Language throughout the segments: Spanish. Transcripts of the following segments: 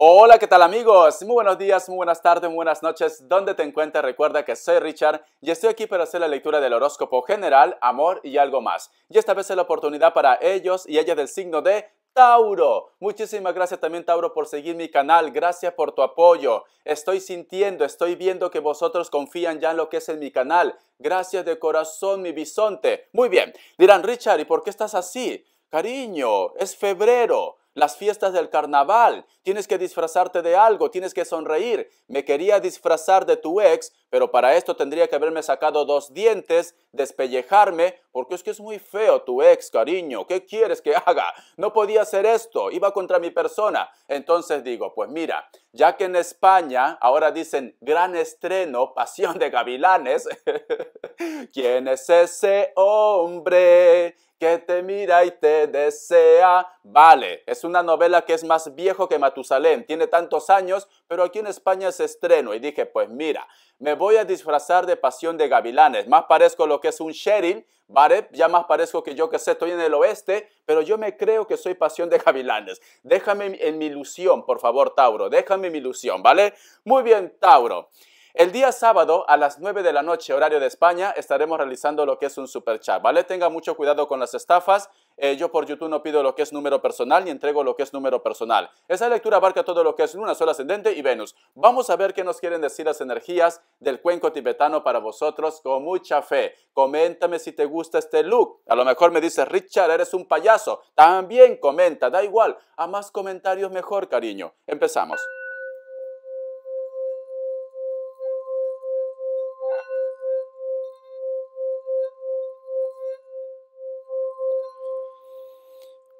Hola, ¿qué tal amigos? Muy buenos días, muy buenas tardes, muy buenas noches. Donde te encuentras? recuerda que soy Richard y estoy aquí para hacer la lectura del horóscopo general, amor y algo más. Y esta vez es la oportunidad para ellos y ellas del signo de Tauro. Muchísimas gracias también Tauro por seguir mi canal, gracias por tu apoyo. Estoy sintiendo, estoy viendo que vosotros confían ya en lo que es en mi canal. Gracias de corazón, mi bisonte. Muy bien, dirán Richard, ¿y por qué estás así? Cariño, es febrero las fiestas del carnaval, tienes que disfrazarte de algo, tienes que sonreír. Me quería disfrazar de tu ex, pero para esto tendría que haberme sacado dos dientes, despellejarme, porque es que es muy feo tu ex, cariño. ¿Qué quieres que haga? No podía hacer esto, iba contra mi persona. Entonces digo, pues mira, ya que en España ahora dicen gran estreno, pasión de gavilanes, ¿quién es ese hombre? que te mira y te desea. Vale, es una novela que es más viejo que Matusalén, tiene tantos años, pero aquí en España se estreno y dije, pues mira, me voy a disfrazar de pasión de gavilanes, más parezco lo que es un Sherry, ¿vale? Ya más parezco que yo que sé, estoy en el oeste, pero yo me creo que soy pasión de gavilanes. Déjame en mi ilusión, por favor, Tauro, déjame mi ilusión, ¿vale? Muy bien, Tauro. El día sábado a las 9 de la noche, horario de España, estaremos realizando lo que es un super chat, ¿vale? Tenga mucho cuidado con las estafas. Eh, yo por YouTube no pido lo que es número personal ni entrego lo que es número personal. Esa lectura abarca todo lo que es Luna, Sol, Ascendente y Venus. Vamos a ver qué nos quieren decir las energías del cuenco tibetano para vosotros con mucha fe. Coméntame si te gusta este look. A lo mejor me dices, Richard, eres un payaso. También comenta, da igual. A más comentarios mejor, cariño. Empezamos.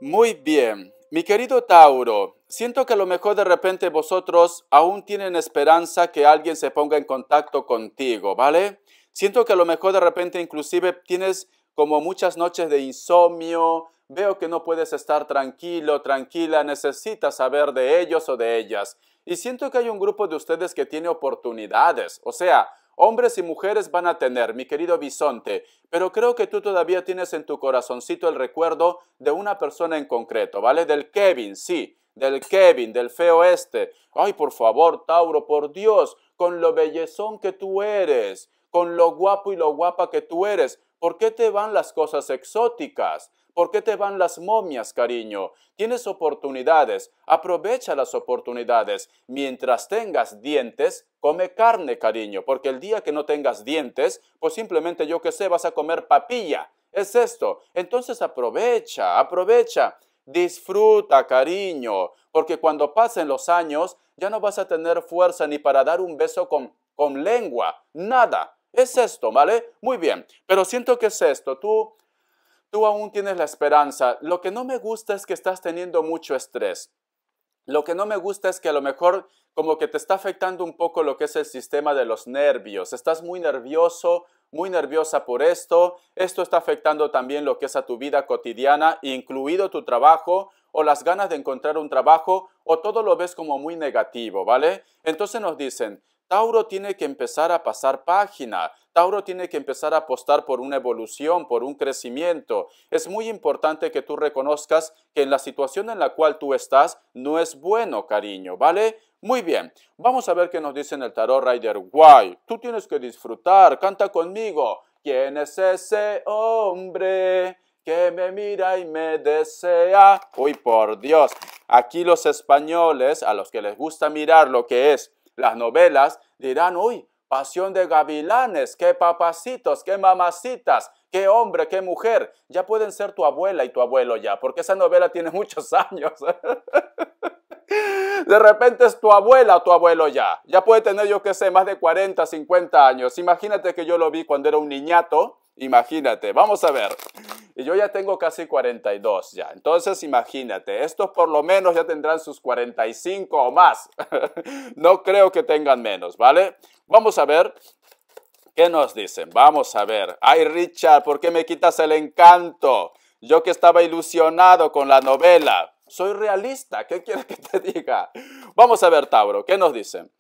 Muy bien, mi querido Tauro, siento que a lo mejor de repente vosotros aún tienen esperanza que alguien se ponga en contacto contigo, ¿vale? Siento que a lo mejor de repente inclusive tienes como muchas noches de insomnio, veo que no puedes estar tranquilo, tranquila, necesitas saber de ellos o de ellas. Y siento que hay un grupo de ustedes que tiene oportunidades, o sea, hombres y mujeres van a tener, mi querido bisonte, pero creo que tú todavía tienes en tu corazoncito el recuerdo de una persona en concreto, ¿vale? Del Kevin, sí, del Kevin, del feo este. Ay, por favor, Tauro, por Dios, con lo bellezón que tú eres, con lo guapo y lo guapa que tú eres, ¿por qué te van las cosas exóticas? ¿Por qué te van las momias, cariño? Tienes oportunidades, aprovecha las oportunidades. Mientras tengas dientes, come carne, cariño, porque el día que no tengas dientes, pues simplemente yo qué sé, vas a comer papilla. Es esto. Entonces aprovecha, aprovecha. Disfruta, cariño, porque cuando pasen los años ya no vas a tener fuerza ni para dar un beso con, con lengua, nada. Es esto, ¿vale? Muy bien, pero siento que es esto. Tú tú aún tienes la esperanza. Lo que no me gusta es que estás teniendo mucho estrés. Lo que no me gusta es que a lo mejor como que te está afectando un poco lo que es el sistema de los nervios. Estás muy nervioso, muy nerviosa por esto. Esto está afectando también lo que es a tu vida cotidiana, incluido tu trabajo o las ganas de encontrar un trabajo o todo lo ves como muy negativo, ¿vale? Entonces nos dicen, Tauro tiene que empezar a pasar página. Tauro tiene que empezar a apostar por una evolución, por un crecimiento. Es muy importante que tú reconozcas que en la situación en la cual tú estás no es bueno, cariño, ¿vale? Muy bien, vamos a ver qué nos dice el tarot Rider. Guay, tú tienes que disfrutar, canta conmigo. ¿Quién es ese hombre que me mira y me desea? Uy, por Dios, aquí los españoles, a los que les gusta mirar lo que es las novelas, dirán, uy, Pasión de gavilanes, qué papacitos, qué mamacitas, qué hombre, qué mujer. Ya pueden ser tu abuela y tu abuelo ya, porque esa novela tiene muchos años. De repente es tu abuela o tu abuelo ya. Ya puede tener, yo qué sé, más de 40, 50 años. Imagínate que yo lo vi cuando era un niñato Imagínate, vamos a ver. Y yo ya tengo casi 42 ya. Entonces, imagínate, estos por lo menos ya tendrán sus 45 o más. no creo que tengan menos, ¿vale? Vamos a ver qué nos dicen. Vamos a ver. Ay, Richard, ¿por qué me quitas el encanto? Yo que estaba ilusionado con la novela. Soy realista, ¿qué quieres que te diga? Vamos a ver, Tauro, ¿qué nos dicen?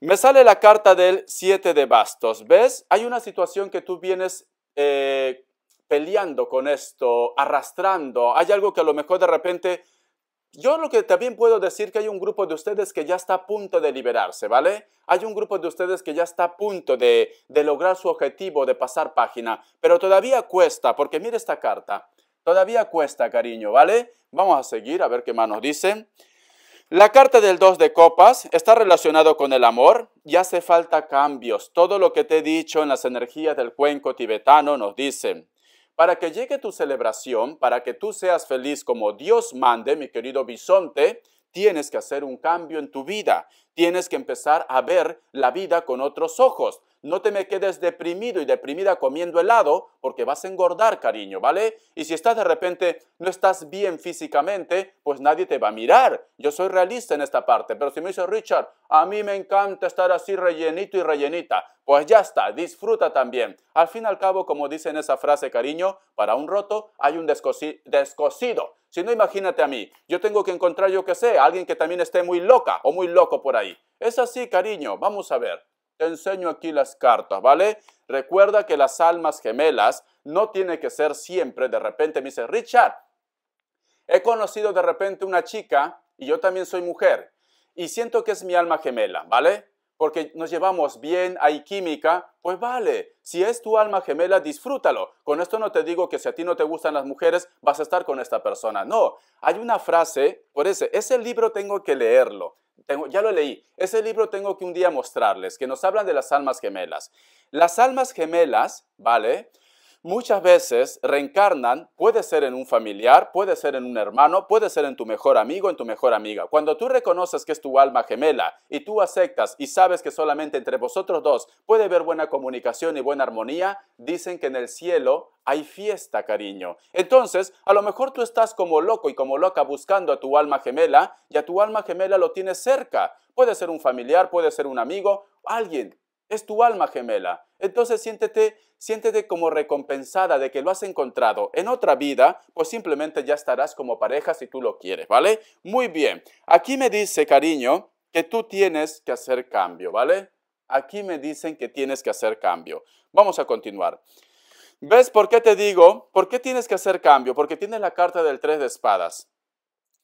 Me sale la carta del 7 de bastos. ¿Ves? Hay una situación que tú vienes eh, peleando con esto, arrastrando. Hay algo que a lo mejor de repente... Yo lo que también puedo decir que hay un grupo de ustedes que ya está a punto de liberarse, ¿vale? Hay un grupo de ustedes que ya está a punto de, de lograr su objetivo, de pasar página, pero todavía cuesta, porque mire esta carta, todavía cuesta, cariño, ¿vale? Vamos a seguir a ver qué más nos dicen. La carta del 2 de copas está relacionado con el amor y hace falta cambios. Todo lo que te he dicho en las energías del cuenco tibetano nos dicen. Para que llegue tu celebración, para que tú seas feliz como Dios mande, mi querido bisonte, tienes que hacer un cambio en tu vida. Tienes que empezar a ver la vida con otros ojos. No te me quedes deprimido y deprimida comiendo helado porque vas a engordar, cariño, ¿vale? Y si estás de repente, no estás bien físicamente, pues nadie te va a mirar. Yo soy realista en esta parte, pero si me dices Richard, a mí me encanta estar así rellenito y rellenita, pues ya está, disfruta también. Al fin y al cabo, como dice en esa frase, cariño, para un roto hay un descosido. Si no, imagínate a mí, yo tengo que encontrar, yo que sé, a alguien que también esté muy loca o muy loco por ahí. Es así, cariño, vamos a ver. Te enseño aquí las cartas, ¿vale? Recuerda que las almas gemelas no tiene que ser siempre, de repente me dice, Richard, he conocido de repente una chica y yo también soy mujer y siento que es mi alma gemela, ¿vale? Porque nos llevamos bien, hay química, pues vale, si es tu alma gemela, disfrútalo. Con esto no te digo que si a ti no te gustan las mujeres, vas a estar con esta persona. No, hay una frase, por ese, ese libro tengo que leerlo tengo, ya lo leí, ese libro tengo que un día mostrarles, que nos hablan de las almas gemelas. Las almas gemelas, ¿vale? muchas veces reencarnan, puede ser en un familiar, puede ser en un hermano, puede ser en tu mejor amigo, en tu mejor amiga. Cuando tú reconoces que es tu alma gemela y tú aceptas y sabes que solamente entre vosotros dos puede haber buena comunicación y buena armonía, dicen que en el cielo hay fiesta, cariño. Entonces, a lo mejor tú estás como loco y como loca buscando a tu alma gemela y a tu alma gemela lo tienes cerca. Puede ser un familiar, puede ser un amigo, alguien es tu alma gemela. Entonces siéntete, como recompensada de que lo has encontrado. En otra vida, pues simplemente ya estarás como pareja si tú lo quieres, ¿vale? Muy bien. Aquí me dice, cariño, que tú tienes que hacer cambio, ¿vale? Aquí me dicen que tienes que hacer cambio. Vamos a continuar. ¿Ves por qué te digo? ¿Por qué tienes que hacer cambio? Porque tienes la carta del tres de espadas.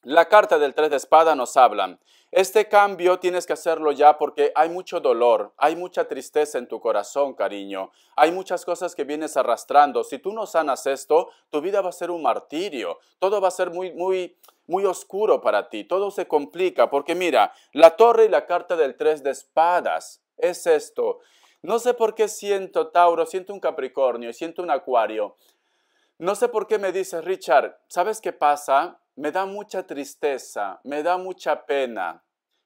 La carta del tres de espada nos hablan. Este cambio tienes que hacerlo ya porque hay mucho dolor, hay mucha tristeza en tu corazón, cariño. Hay muchas cosas que vienes arrastrando. Si tú no sanas esto, tu vida va a ser un martirio. Todo va a ser muy, muy, muy oscuro para ti. Todo se complica porque mira, la torre y la carta del tres de espadas es esto. No sé por qué siento, Tauro, siento un Capricornio, y siento un Acuario. No sé por qué me dices, Richard, ¿sabes qué pasa? Me da mucha tristeza, me da mucha pena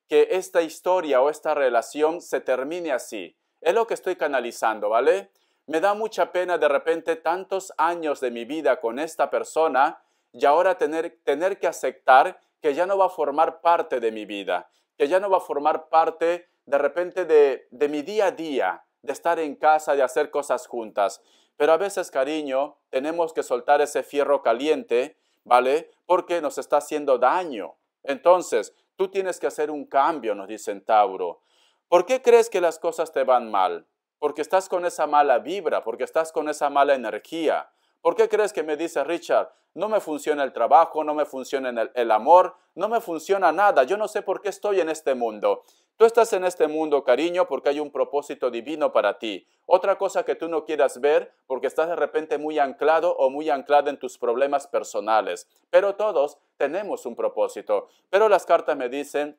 que esta historia o esta relación se termine así. Es lo que estoy canalizando, ¿vale? Me da mucha pena de repente tantos años de mi vida con esta persona y ahora tener, que aceptar que ya no va a formar parte de mi vida, que ya no va a formar parte de repente de mi día a día, de estar en casa, de hacer cosas juntas. Pero a veces, cariño, tenemos que soltar ese fierro caliente, ¿vale? Porque nos está haciendo daño. Entonces, tú tienes que hacer un cambio, nos dice Tauro. ¿Por qué crees que las cosas te van mal? Porque estás con esa mala vibra, porque estás con esa mala energía. ¿Por qué crees que me dice Richard, no me funciona el trabajo, no me funciona el, el, amor, no me funciona nada? Yo no sé por qué estoy en este mundo. Tú estás en este mundo, cariño, porque hay un propósito divino para ti. Otra cosa que tú no quieras ver porque estás de repente muy anclado o muy anclada en tus problemas personales. Pero todos tenemos un propósito. Pero las cartas me dicen,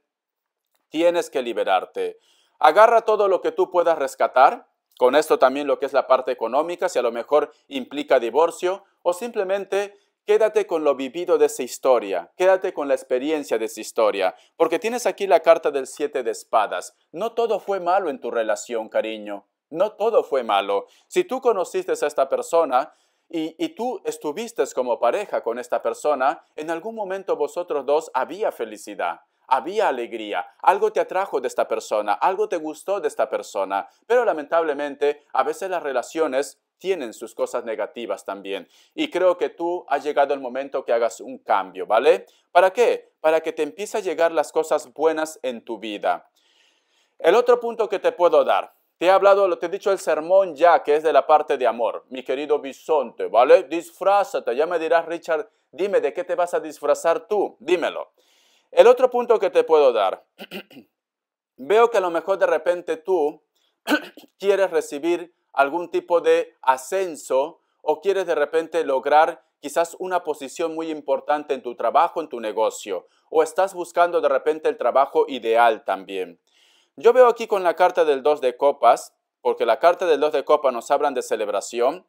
tienes que liberarte. Agarra todo lo que tú puedas rescatar, con esto también lo que es la parte económica, si a lo mejor implica divorcio o simplemente quédate con lo vivido de esa historia, quédate con la experiencia de esa historia, porque tienes aquí la carta del siete de espadas. No todo fue malo en tu relación, cariño, no todo fue malo. Si tú conociste a esta persona, y, tú estuviste como pareja con esta persona, en algún momento vosotros dos había felicidad había alegría, algo te atrajo de esta persona, algo te gustó de esta persona, pero lamentablemente a veces las relaciones tienen sus cosas negativas también. Y creo que tú has llegado el momento que hagas un cambio, ¿vale? ¿Para qué? Para que te empiece a llegar las cosas buenas en tu vida. El otro punto que te puedo dar, te he hablado, te he dicho el sermón ya, que es de la parte de amor, mi querido bisonte, ¿vale? Disfrázate, ya me dirás, Richard, dime de qué te vas a disfrazar tú, dímelo. El otro punto que te puedo dar, veo que a lo mejor de repente tú quieres recibir algún tipo de ascenso o quieres de repente lograr quizás una posición muy importante en tu trabajo, en tu negocio, o estás buscando de repente el trabajo ideal también. Yo veo aquí con la carta del 2 de copas, porque la carta del 2 de copas nos habla de celebración,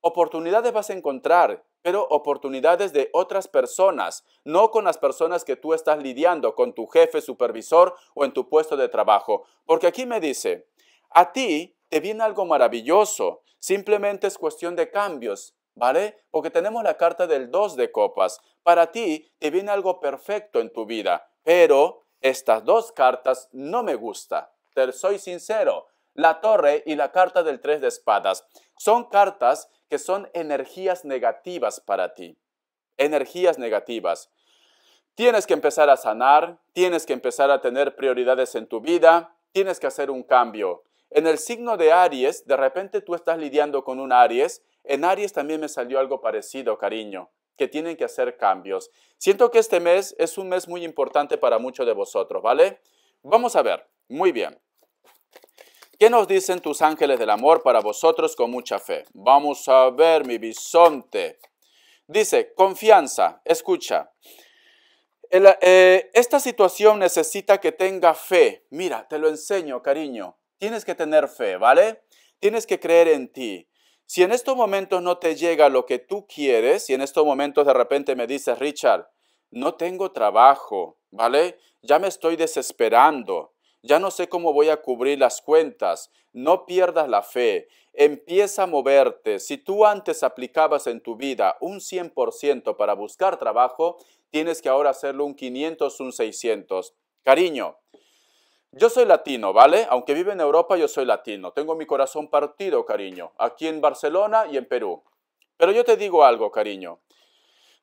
oportunidades vas a encontrar, pero oportunidades de otras personas, no con las personas que tú estás lidiando, con tu jefe, supervisor o en tu puesto de trabajo. Porque aquí me dice, a ti te viene algo maravilloso, simplemente es cuestión de cambios, ¿vale? Porque tenemos la carta del 2 de copas. Para ti te viene algo perfecto en tu vida, pero estas dos cartas no me gusta. Te soy sincero, la torre y la carta del 3 de espadas son cartas que son energías negativas para ti. Energías negativas. Tienes que empezar a sanar, tienes que empezar a tener prioridades en tu vida, tienes que hacer un cambio. En el signo de Aries, de repente tú estás lidiando con un Aries. En Aries también me salió algo parecido, cariño, que tienen que hacer cambios. Siento que este mes es un mes muy importante para muchos de vosotros, ¿vale? Vamos a ver. Muy bien. ¿Qué nos dicen tus ángeles del amor para vosotros con mucha fe? Vamos a ver, mi bisonte. Dice, confianza, escucha. Eh, esta situación necesita que tenga fe. Mira, te lo enseño, cariño. Tienes que tener fe, ¿vale? Tienes que creer en ti. Si en estos momentos no te llega lo que tú quieres, y en estos momentos de repente me dices, Richard, no tengo trabajo, ¿vale? Ya me estoy desesperando ya no sé cómo voy a cubrir las cuentas. No pierdas la fe, empieza a moverte. Si tú antes aplicabas en tu vida un 100% para buscar trabajo, tienes que ahora hacerlo un 500, un 600. Cariño, yo soy latino, ¿vale? Aunque vive en Europa, yo soy latino. Tengo mi corazón partido, cariño, aquí en Barcelona y en Perú. Pero yo te digo algo, cariño.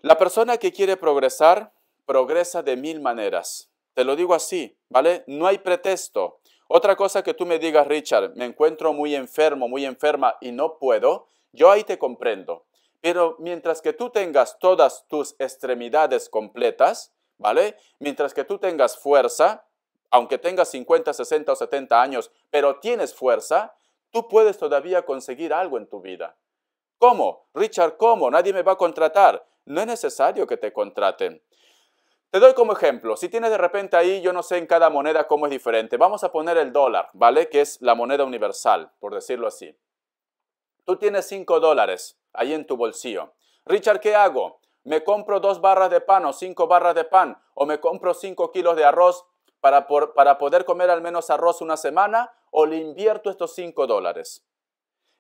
La persona que quiere progresar, progresa de mil maneras. Te lo digo así, ¿vale? No hay pretexto. Otra cosa que tú me digas, Richard, me encuentro muy enfermo, muy enferma y no puedo, yo ahí te comprendo. Pero mientras que tú tengas todas tus extremidades completas, ¿vale? Mientras que tú tengas fuerza, aunque tengas 50, 60 o 70 años, pero tienes fuerza, tú puedes todavía conseguir algo en tu vida. ¿Cómo? Richard, ¿cómo? Nadie me va a contratar. No es necesario que te contraten. Te doy como ejemplo, si tienes de repente ahí, yo no sé en cada moneda cómo es diferente, vamos a poner el dólar, ¿vale? Que es la moneda universal, por decirlo así. Tú tienes 5 dólares ahí en tu bolsillo. Richard, ¿qué hago? ¿Me compro dos barras de pan o cinco barras de pan? ¿O me compro cinco kilos de arroz para, para poder comer al menos arroz una semana? ¿O le invierto estos 5 dólares?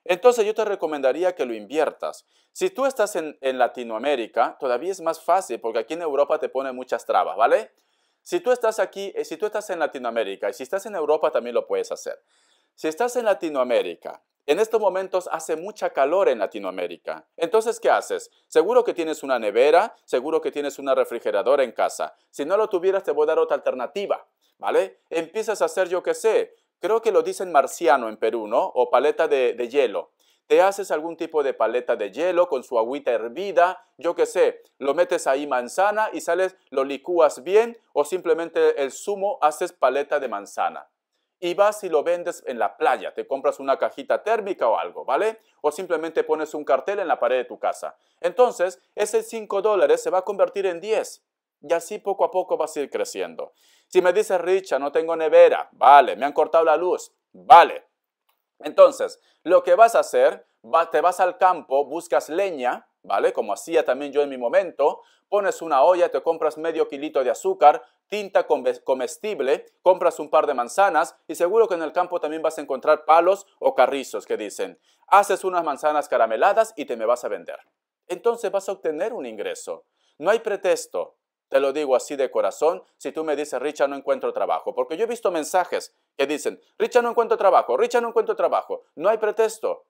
Entonces yo te recomendaría que lo inviertas. Si tú estás en, Latinoamérica, todavía es más fácil porque aquí en Europa te ponen muchas trabas, ¿vale? Si tú estás aquí, eh, si tú estás en Latinoamérica y si estás en Europa también lo puedes hacer. Si estás en Latinoamérica, en estos momentos hace mucha calor en Latinoamérica. Entonces, ¿qué haces? Seguro que tienes una nevera, seguro que tienes una refrigeradora en casa. Si no lo tuvieras, te voy a dar otra alternativa, ¿vale? Empiezas a hacer, yo qué sé, creo que lo dicen marciano en Perú, ¿no? O paleta de, hielo. Te haces algún tipo de paleta de hielo con su agüita hervida, yo qué sé, lo metes ahí manzana y sales, lo licúas bien o simplemente el zumo haces paleta de manzana y vas y lo vendes en la playa, te compras una cajita térmica o algo, ¿vale? O simplemente pones un cartel en la pared de tu casa. Entonces, ese 5 dólares se va a convertir en 10. Y así poco a poco vas a ir creciendo. Si me dices, Richa, no tengo nevera, vale, me han cortado la luz, vale. Entonces, lo que vas a hacer, te vas al campo, buscas leña, ¿vale? Como hacía también yo en mi momento, pones una olla, te compras medio kilito de azúcar, tinta comestible, compras un par de manzanas y seguro que en el campo también vas a encontrar palos o carrizos que dicen, haces unas manzanas carameladas y te me vas a vender. Entonces vas a obtener un ingreso. No hay pretexto, te lo digo así de corazón, si tú me dices, Richa, no encuentro trabajo, porque yo he visto mensajes que dicen, Richa, no encuentro trabajo, Richa, no encuentro trabajo, no hay pretexto.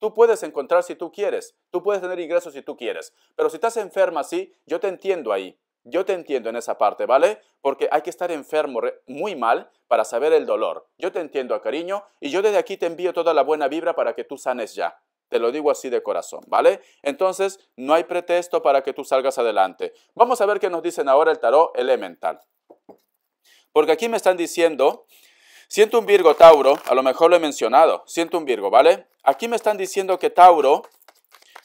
Tú puedes encontrar si tú quieres, tú puedes tener ingresos si tú quieres, pero si estás enferma así, yo te entiendo ahí, yo te entiendo en esa parte, ¿vale? Porque hay que estar enfermo muy mal para saber el dolor. Yo te entiendo, a cariño, y yo desde aquí te envío toda la buena vibra para que tú sanes ya. Te lo digo así de corazón, ¿vale? Entonces, no hay pretexto para que tú salgas adelante. Vamos a ver qué nos dicen ahora el tarot elemental. Porque aquí me están diciendo, siento un Virgo Tauro, a lo mejor lo he mencionado, siento un Virgo, ¿vale? Aquí me están diciendo que Tauro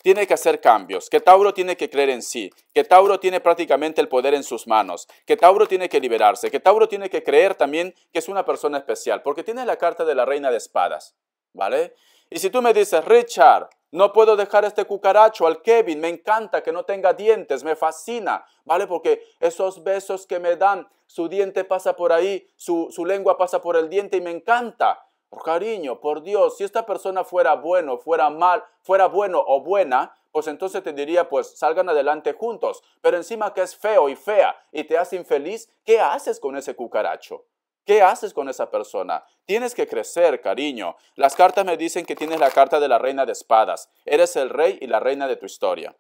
tiene que hacer cambios, que Tauro tiene que creer en sí, que Tauro tiene prácticamente el poder en sus manos, que Tauro tiene que liberarse, que Tauro tiene que creer también que es una persona especial, porque tiene la carta de la reina de espadas, ¿vale? Y si tú me dices, Richard, no puedo dejar este cucaracho al Kevin, me encanta que no tenga dientes, me fascina, ¿vale? Porque esos besos que me dan, su diente pasa por ahí, su, su lengua pasa por el diente y me encanta. Por cariño, por Dios, si esta persona fuera bueno, fuera mal, fuera bueno o buena, pues entonces te diría, pues salgan adelante juntos. Pero encima que es feo y fea y te hace infeliz, ¿qué haces con ese cucaracho? ¿Qué haces con esa persona? Tienes que crecer, cariño. Las cartas me dicen que tienes la carta de la reina de espadas. Eres el rey y la reina de tu historia.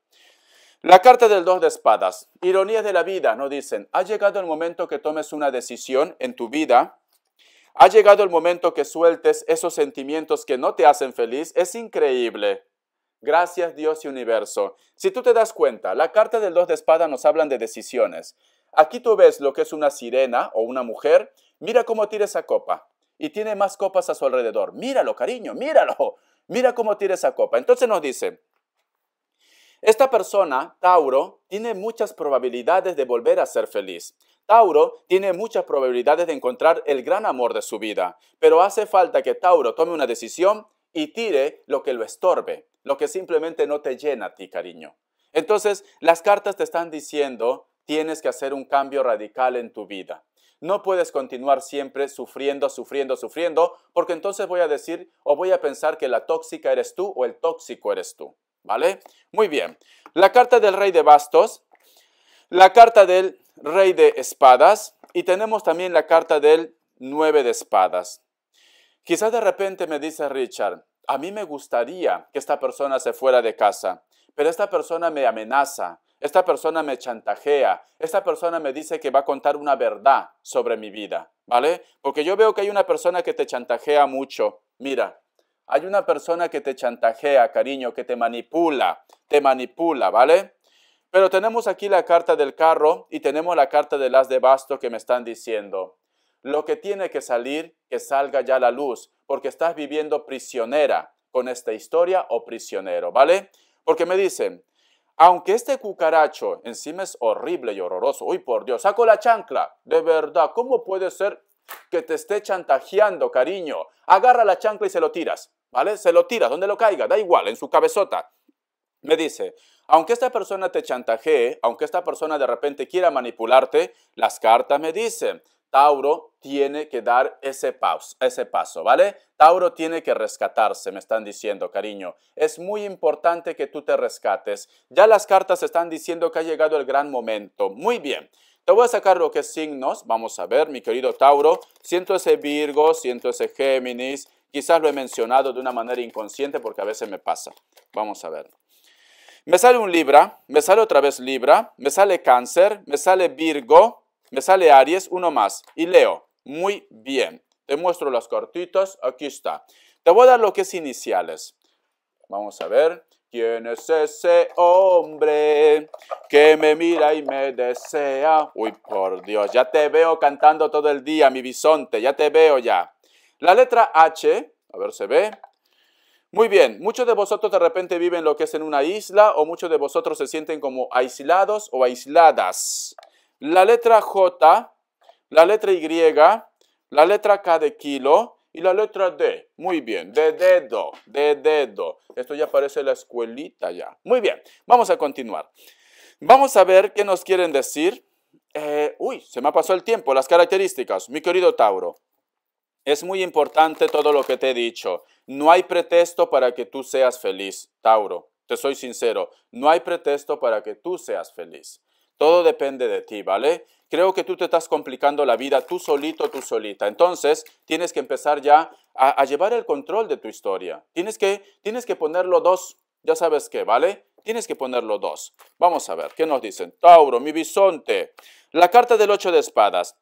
La carta del dos de espadas. Ironía de la vida, no dicen. Ha llegado el momento que tomes una decisión en tu vida. Ha llegado el momento que sueltes esos sentimientos que no te hacen feliz. Es increíble. Gracias Dios y universo. Si tú te das cuenta, la carta del dos de espadas nos hablan de decisiones. Aquí tú ves lo que es una sirena o una mujer. Mira cómo tira esa copa. Y tiene más copas a su alrededor. Míralo, cariño, míralo. Mira cómo tira esa copa. Entonces nos dice, esta persona, Tauro, tiene muchas probabilidades de volver a ser feliz. Tauro tiene muchas probabilidades de encontrar el gran amor de su vida, pero hace falta que Tauro tome una decisión y tire lo que lo estorbe, lo que simplemente no te llena a ti, cariño. Entonces, las cartas te están diciendo tienes que hacer un cambio radical en tu vida. No puedes continuar siempre sufriendo, sufriendo, sufriendo, porque entonces voy a decir o voy a pensar que la tóxica eres tú o el tóxico eres tú. ¿Vale? Muy bien. La carta del rey de bastos, la carta del rey de espadas y tenemos también la carta del nueve de espadas. Quizás de repente me dice Richard, a mí me gustaría que esta persona se fuera de casa, pero esta persona me amenaza, esta persona me chantajea, esta persona me dice que va a contar una verdad sobre mi vida, ¿vale? Porque yo veo que hay una persona que te chantajea mucho. Mira, hay una persona que te chantajea, cariño, que te manipula, te manipula, ¿vale? Pero tenemos aquí la carta del carro y tenemos la carta de las de basto que me están diciendo. Lo que tiene que salir, que salga ya la luz, porque estás viviendo prisionera con esta historia o prisionero, ¿vale? Porque me dicen, aunque este cucaracho encima es horrible y horroroso. Uy, por Dios, saco la chancla. De verdad, ¿cómo puede ser que te esté chantajeando, cariño? Agarra la chancla y se lo tiras, ¿vale? Se lo tiras, donde lo caiga, da igual, en su cabezota. Me dice, aunque esta persona te chantajee, aunque esta persona de repente quiera manipularte, las cartas me dicen, Tauro tiene que dar ese, ese paso, ¿vale? Tauro tiene que rescatarse, me están diciendo, cariño. Es muy importante que tú te rescates. Ya las cartas están diciendo que ha llegado el gran momento. Muy bien. Te voy a sacar lo que es signos. Vamos a ver, mi querido Tauro. Siento ese Virgo, siento ese Géminis. Quizás lo he mencionado de una manera inconsciente porque a veces me pasa. Vamos a ver. Me sale un Libra, me sale otra vez Libra, me sale Cáncer, me sale Virgo, me sale Aries, uno más. Y Leo, muy bien. Te muestro los cortitos, aquí está. Te voy a dar lo que es iniciales. Vamos a ver. ¿Quién es ese hombre que me mira y me desea? Uy, por Dios, ya te veo cantando todo el día, mi bisonte, ya te veo ya. La letra H, a ver, se ve. Muy bien, muchos de vosotros de repente viven lo que es en una isla o muchos de vosotros se sienten como aislados o aisladas la letra J, la letra Y, la letra K de kilo y la letra D. Muy bien, de dedo, de dedo. Esto ya parece la escuelita ya. Muy bien, vamos a continuar. Vamos a ver qué nos quieren decir. Eh, uy, se me ha pasado el tiempo, las características. Mi querido Tauro, es muy importante todo lo que te he dicho. No hay pretexto para que tú seas feliz, Tauro. Te soy sincero, no hay pretexto para que tú seas feliz. Todo depende de ti, ¿vale? Creo que tú te estás complicando la vida tú solito, tú solita. Entonces, tienes que empezar ya a, llevar el control de tu historia. Tienes que, tienes que ponerlo dos, ya sabes qué, ¿vale? Tienes que ponerlo dos. Vamos a ver, ¿qué nos dicen? Tauro, mi bisonte. La carta del ocho de espadas.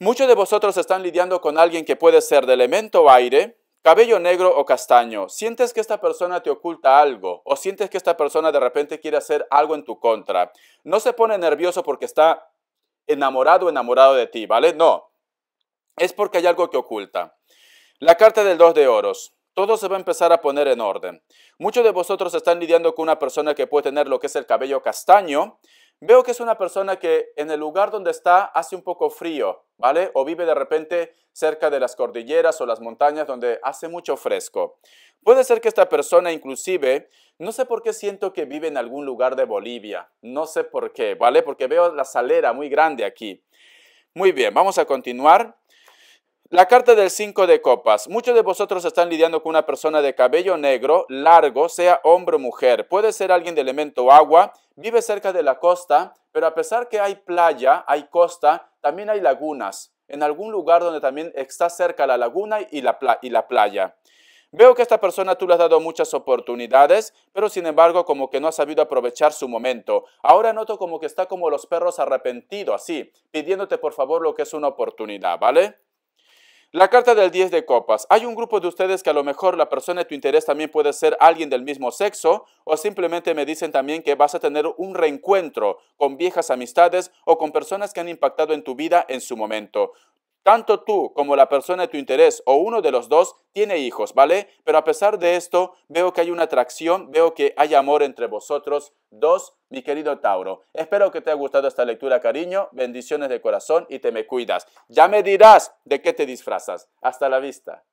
Muchos de vosotros están lidiando con alguien que puede ser de elemento aire, Cabello negro o castaño, sientes que esta persona te oculta algo o sientes que esta persona de repente quiere hacer algo en tu contra. No se pone nervioso porque está enamorado o enamorado de ti, ¿vale? No, es porque hay algo que oculta. La carta del 2 de oros. Todo se va a empezar a poner en orden. Muchos de vosotros están lidiando con una persona que puede tener lo que es el cabello castaño, Veo que es una persona que en el lugar donde está hace un poco frío, ¿vale? O vive de repente cerca de las cordilleras o las montañas donde hace mucho fresco. Puede ser que esta persona inclusive, no sé por qué siento que vive en algún lugar de Bolivia, no sé por qué, ¿vale? Porque veo la salera muy grande aquí. Muy bien, vamos a continuar. La carta del 5 de copas. Muchos de vosotros están lidiando con una persona de cabello negro, largo, sea hombre o mujer. Puede ser alguien de elemento agua, vive cerca de la costa, pero a pesar que hay playa, hay costa, también hay lagunas. En algún lugar donde también está cerca la laguna y la, y la playa. Veo que a esta persona tú le has dado muchas oportunidades, pero sin embargo como que no ha sabido aprovechar su momento. Ahora noto como que está como los perros arrepentidos, así, pidiéndote por favor lo que es una oportunidad, ¿vale? La carta del 10 de copas. Hay un grupo de ustedes que a lo mejor la persona de tu interés también puede ser alguien del mismo sexo o simplemente me dicen también que vas a tener un reencuentro con viejas amistades o con personas que han impactado en tu vida en su momento. Tanto tú como la persona de tu interés o uno de los dos tiene hijos, ¿vale? Pero a pesar de esto, veo que hay una atracción, veo que hay amor entre vosotros dos, mi querido Tauro. Espero que te haya gustado esta lectura, cariño. Bendiciones de corazón y te me cuidas. Ya me dirás de qué te disfrazas. Hasta la vista.